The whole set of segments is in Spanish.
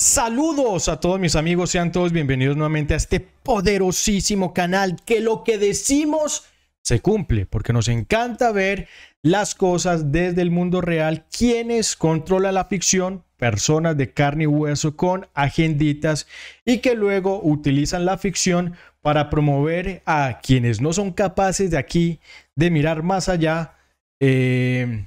Saludos a todos mis amigos, sean todos bienvenidos nuevamente a este poderosísimo canal que lo que decimos se cumple, porque nos encanta ver las cosas desde el mundo real, quienes controlan la ficción, personas de carne y hueso con agenditas y que luego utilizan la ficción para promover a quienes no son capaces de aquí de mirar más allá. Eh,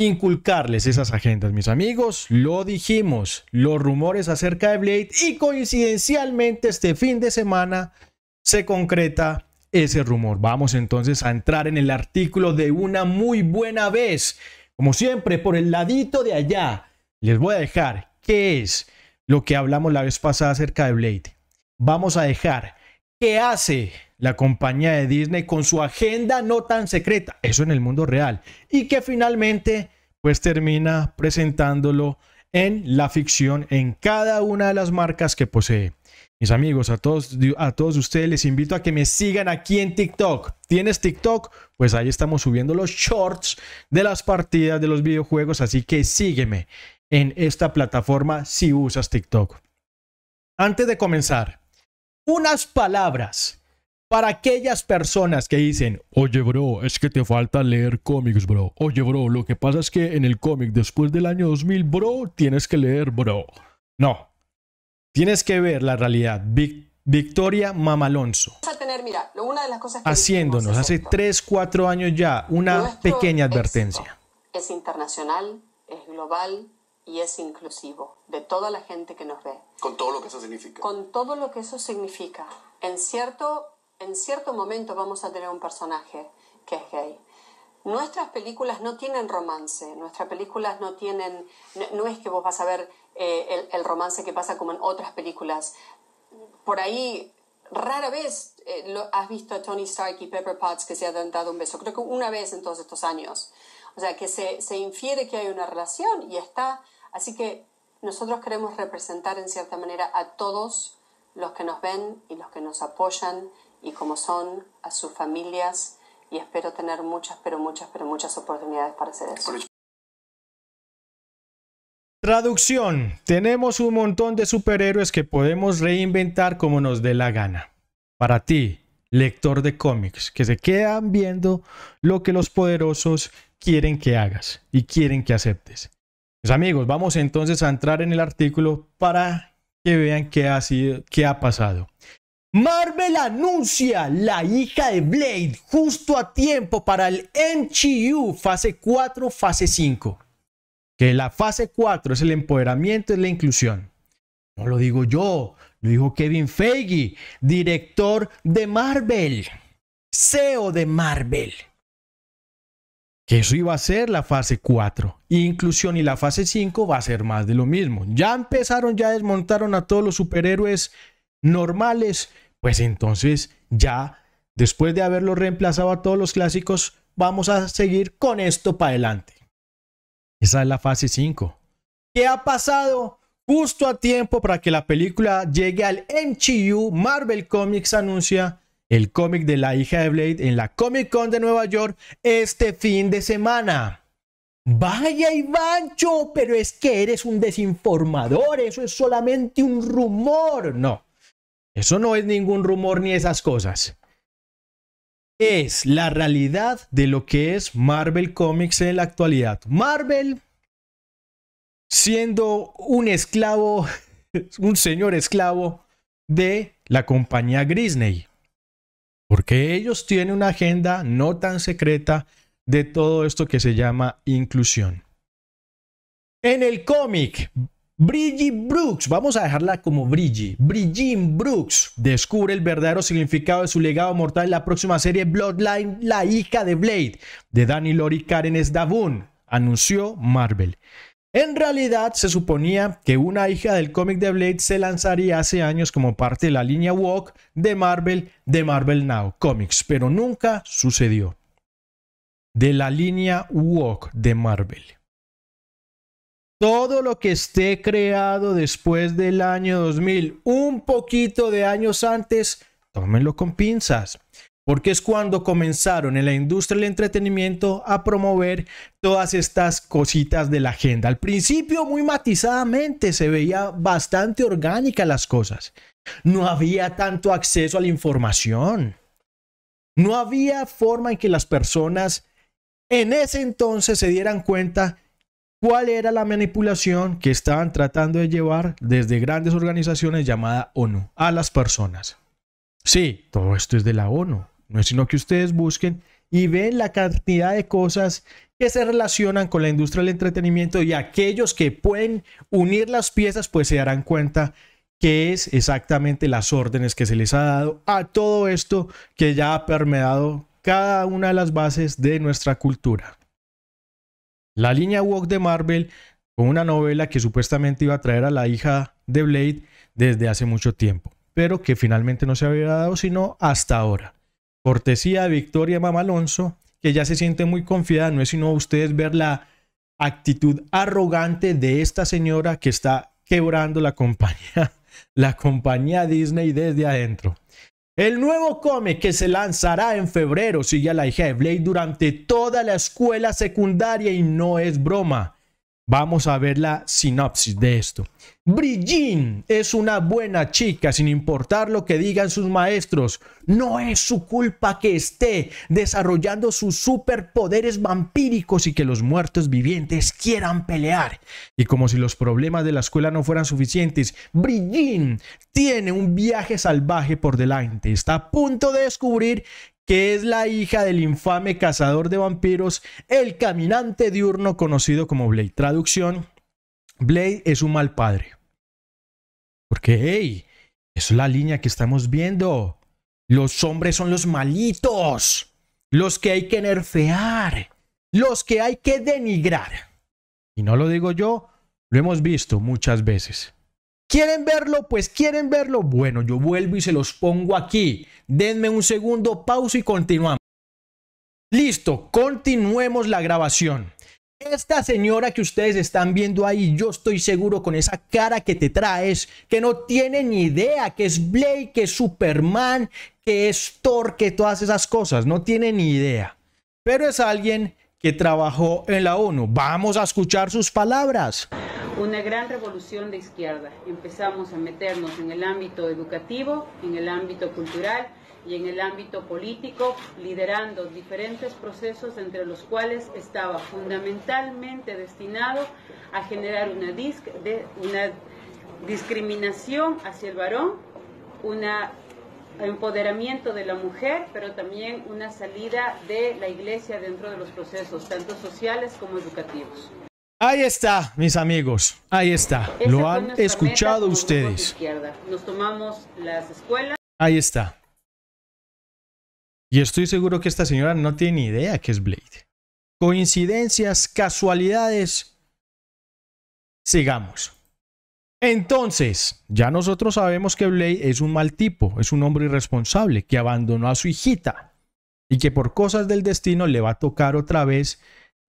inculcarles esas agendas, mis amigos. Lo dijimos, los rumores acerca de Blade y coincidencialmente este fin de semana se concreta ese rumor. Vamos entonces a entrar en el artículo de una muy buena vez. Como siempre, por el ladito de allá, les voy a dejar qué es lo que hablamos la vez pasada acerca de Blade. Vamos a dejar qué hace la compañía de Disney con su agenda no tan secreta, eso en el mundo real, y que finalmente pues termina presentándolo en la ficción en cada una de las marcas que posee. Mis amigos, a todos, a todos ustedes les invito a que me sigan aquí en TikTok. ¿Tienes TikTok? Pues ahí estamos subiendo los shorts de las partidas de los videojuegos, así que sígueme en esta plataforma si usas TikTok. Antes de comenzar, unas palabras para aquellas personas que dicen, oye bro, es que te falta leer cómics, bro. Oye bro, lo que pasa es que en el cómic después del año 2000, bro, tienes que leer, bro. No. Tienes que ver la realidad. Victoria Mamalonso. haciéndonos hace 3, 4 años ya una pequeña advertencia. Es internacional, es global, y es inclusivo de toda la gente que nos ve. Con todo lo que eso significa. Con todo lo que eso significa. En cierto en cierto momento vamos a tener un personaje que es gay. Nuestras películas no tienen romance, nuestras películas no tienen, no, es que vos vas a ver eh, el, romance que pasa como en otras películas. Por ahí rara vez eh, lo, has visto a Tony Stark y Pepper Potts que se han dado un beso, creo que una vez en todos estos años. O sea, que se infiere que hay una relación y está. Así que nosotros queremos representar en cierta manera a todos los que nos ven y los que nos apoyan y como son, a sus familias y espero tener muchas, pero muchas, pero muchas oportunidades para hacer eso. Traducción. Tenemos un montón de superhéroes que podemos reinventar como nos dé la gana. Para ti, lector de cómics, que se quedan viendo lo que los poderosos quieren que hagas y quieren que aceptes. amigos, vamos entonces a entrar en el artículo para que vean qué ha, sido, qué ha pasado. Marvel anuncia la hija de Blade justo a tiempo para el MCU fase 4, fase 5. Que la fase 4 es el empoderamiento, es la inclusión. No lo digo yo, lo dijo Kevin Feige, director de Marvel, CEO de Marvel. Que eso iba a ser la fase 4. Inclusión y la fase 5 va a ser más de lo mismo. Ya empezaron, ya desmontaron a todos los superhéroes normales, pues entonces ya después de haberlo reemplazado a todos los clásicos, vamos a seguir con esto para adelante. Esa es la fase 5. ¿Qué ha pasado? Justo a tiempo para que la película llegue al MCU, Marvel Comics anuncia el cómic de la hija de Blade en la Comic Con de Nueva York este fin de semana. Vaya Ivancho, pero es que eres un desinformador, eso es solamente un rumor. No, eso no es ningún rumor ni esas cosas. Es la realidad de lo que es Marvel Comics en la actualidad. Marvel siendo un esclavo, un señor esclavo de la compañía Disney. Porque ellos tienen una agenda no tan secreta de todo esto que se llama inclusión. En el cómic Bridgie Brooks, vamos a dejarla como Bridgie. Brigitte Brooks descubre el verdadero significado de su legado mortal en la próxima serie Bloodline, la hija de Blade, de Danny Lori Karen Davun, anunció Marvel. En realidad, se suponía que una hija del cómic de Blade se lanzaría hace años como parte de la línea Walk de Marvel de Marvel Now Comics, pero nunca sucedió. De la línea Walk de Marvel todo lo que esté creado después del año 2000, un poquito de años antes, tómenlo con pinzas, porque es cuando comenzaron en la industria del entretenimiento a promover todas estas cositas de la agenda. Al principio muy matizadamente se veía bastante orgánica las cosas. No había tanto acceso a la información. No había forma en que las personas en ese entonces se dieran cuenta cuál era la manipulación que estaban tratando de llevar desde grandes organizaciones llamada ONU a las personas. Sí, todo esto es de la ONU, no es sino que ustedes busquen y ven la cantidad de cosas que se relacionan con la industria del entretenimiento y aquellos que pueden unir las piezas pues se darán cuenta que es exactamente las órdenes que se les ha dado a todo esto que ya ha permeado cada una de las bases de nuestra cultura la línea Walk de Marvel con una novela que supuestamente iba a traer a la hija de Blade desde hace mucho tiempo, pero que finalmente no se había dado sino hasta ahora. Cortesía de Victoria Mama Alonso, que ya se siente muy confiada, no es sino ustedes ver la actitud arrogante de esta señora que está quebrando la compañía, la compañía Disney desde adentro. El nuevo come que se lanzará en febrero sigue a la hija de Blade durante toda la escuela secundaria y no es broma. Vamos a ver la sinopsis de esto. Brillín es una buena chica, sin importar lo que digan sus maestros. No es su culpa que esté desarrollando sus superpoderes vampíricos y que los muertos vivientes quieran pelear. Y como si los problemas de la escuela no fueran suficientes, Brillín tiene un viaje salvaje por delante. Está a punto de descubrir que es la hija del infame cazador de vampiros, el caminante diurno conocido como Blade. Traducción, Blade es un mal padre. Porque, hey, es la línea que estamos viendo. Los hombres son los malitos, los que hay que nerfear, los que hay que denigrar. Y no lo digo yo, lo hemos visto muchas veces. ¿Quieren verlo? Pues quieren verlo. Bueno, yo vuelvo y se los pongo aquí. Denme un segundo, pausa y continuamos. Listo, continuemos la grabación. Esta señora que ustedes están viendo ahí, yo estoy seguro con esa cara que te traes, que no tiene ni idea que es Blake, que es Superman, que es Thor, que todas esas cosas, no tiene ni idea. Pero es alguien que trabajó en la ONU. Vamos a escuchar sus palabras una gran revolución de izquierda. Empezamos a meternos en el ámbito educativo, en el ámbito cultural y en el ámbito político, liderando diferentes procesos entre los cuales estaba fundamentalmente destinado a generar una, una discriminación hacia el varón, un empoderamiento de la mujer, pero también una salida de la iglesia dentro de los procesos, tanto sociales como educativos. Ahí está, mis amigos, ahí está. Lo han escuchado ustedes. Nos tomamos las escuelas. Ahí está. Y estoy seguro que esta señora no tiene ni idea que es Blade. Coincidencias, casualidades. Sigamos. Entonces, ya nosotros sabemos que Blade es un mal tipo, es un hombre irresponsable que abandonó a su hijita y que por cosas del destino le va a tocar otra vez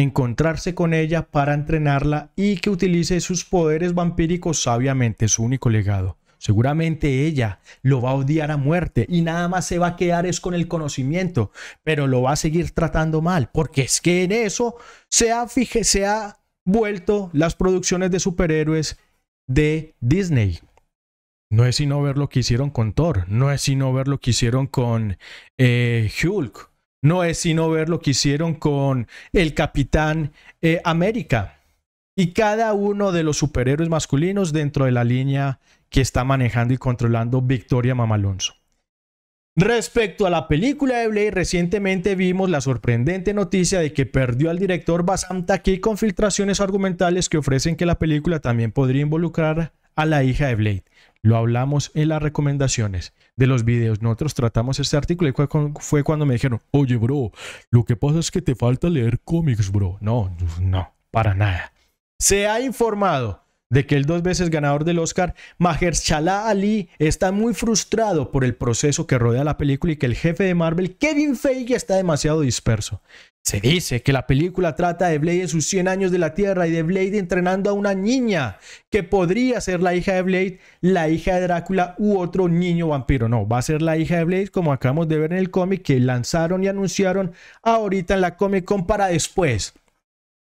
encontrarse con ella para entrenarla y que utilice sus poderes vampíricos sabiamente, su único legado. Seguramente ella lo va a odiar a muerte y nada más se va a quedar es con el conocimiento, pero lo va a seguir tratando mal, porque es que en eso se ha, se ha vuelto las producciones de superhéroes de Disney. No es sino ver lo que hicieron con Thor, no es sino ver lo que hicieron con eh, Hulk, no es sino ver lo que hicieron con el Capitán eh, América y cada uno de los superhéroes masculinos dentro de la línea que está manejando y controlando Victoria Mamalonso. Respecto a la película de Blade, recientemente vimos la sorprendente noticia de que perdió al director Basam aquí con filtraciones argumentales que ofrecen que la película también podría involucrar a la hija de Blade. Lo hablamos en las recomendaciones de los videos. Nosotros tratamos este artículo y fue cuando me dijeron, oye, bro, lo que pasa es que te falta leer cómics, bro. No, no, para nada. Se ha informado de que el dos veces ganador del Oscar, Mahershala Ali, está muy frustrado por el proceso que rodea la película y que el jefe de Marvel, Kevin Feige, está demasiado disperso. Se dice que la película trata de Blade en sus 100 años de la Tierra y de Blade entrenando a una niña que podría ser la hija de Blade, la hija de Drácula u otro niño vampiro. No, va a ser la hija de Blade como acabamos de ver en el cómic que lanzaron y anunciaron ahorita en la Comic Con para después.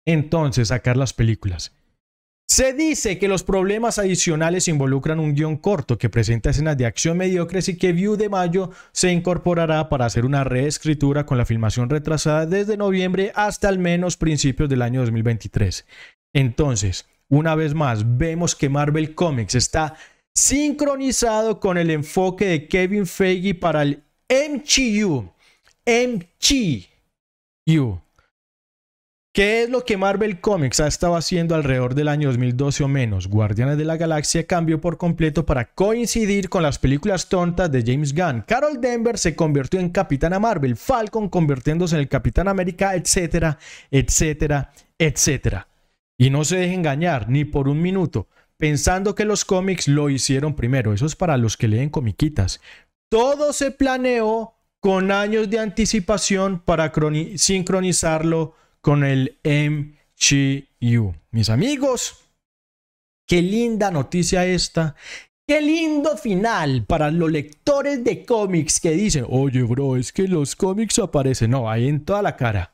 Entonces sacar las películas. Se dice que los problemas adicionales involucran un guión corto que presenta escenas de acción mediocres y que View de Mayo se incorporará para hacer una reescritura con la filmación retrasada desde noviembre hasta al menos principios del año 2023. Entonces, una vez más, vemos que Marvel Comics está sincronizado con el enfoque de Kevin Feige para el MCU. MCU. ¿Qué es lo que Marvel Comics ha estado haciendo alrededor del año 2012 o menos? Guardianes de la Galaxia cambió por completo para coincidir con las películas tontas de James Gunn. Carol Denver se convirtió en Capitana Marvel, Falcon convirtiéndose en el Capitán América, etcétera, etcétera, etcétera. Y no se deje engañar ni por un minuto, pensando que los cómics lo hicieron primero. Eso es para los que leen comiquitas. Todo se planeó con años de anticipación para sincronizarlo con el MCU. Mis amigos, qué linda noticia esta. Qué lindo final para los lectores de cómics que dicen, oye bro, es que los cómics aparecen. No, ahí en toda la cara.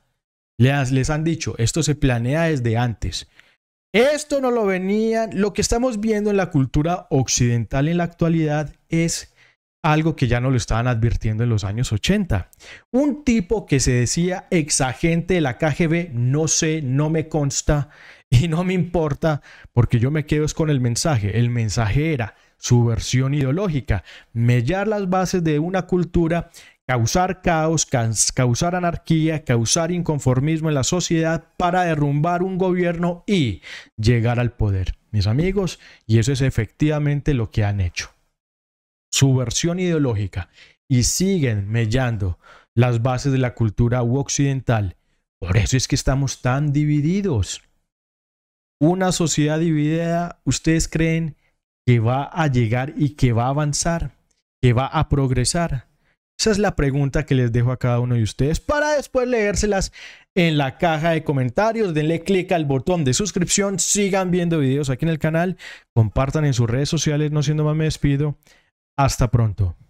Les, han dicho, esto se planea desde antes. Esto no lo venían, lo que estamos viendo en la cultura occidental en la actualidad es algo que ya no lo estaban advirtiendo en los años 80. Un tipo que se decía exagente de la KGB, no sé, no me consta y no me importa, porque yo me quedo con el mensaje. El mensaje era su versión ideológica, mellar las bases de una cultura, causar caos, causar anarquía, causar inconformismo en la sociedad para derrumbar un gobierno y llegar al poder, mis amigos, y eso es efectivamente lo que han hecho su versión ideológica y siguen mellando las bases de la cultura occidental. Por eso es que estamos tan divididos. Una sociedad dividida, ¿ustedes creen que va a llegar y que va a avanzar? ¿Que va a progresar? Esa es la pregunta que les dejo a cada uno de ustedes para después leérselas en la caja de comentarios. Denle click al botón de suscripción. Sigan viendo videos aquí en el canal. Compartan en sus redes sociales. No siendo más, me despido. Hasta pronto.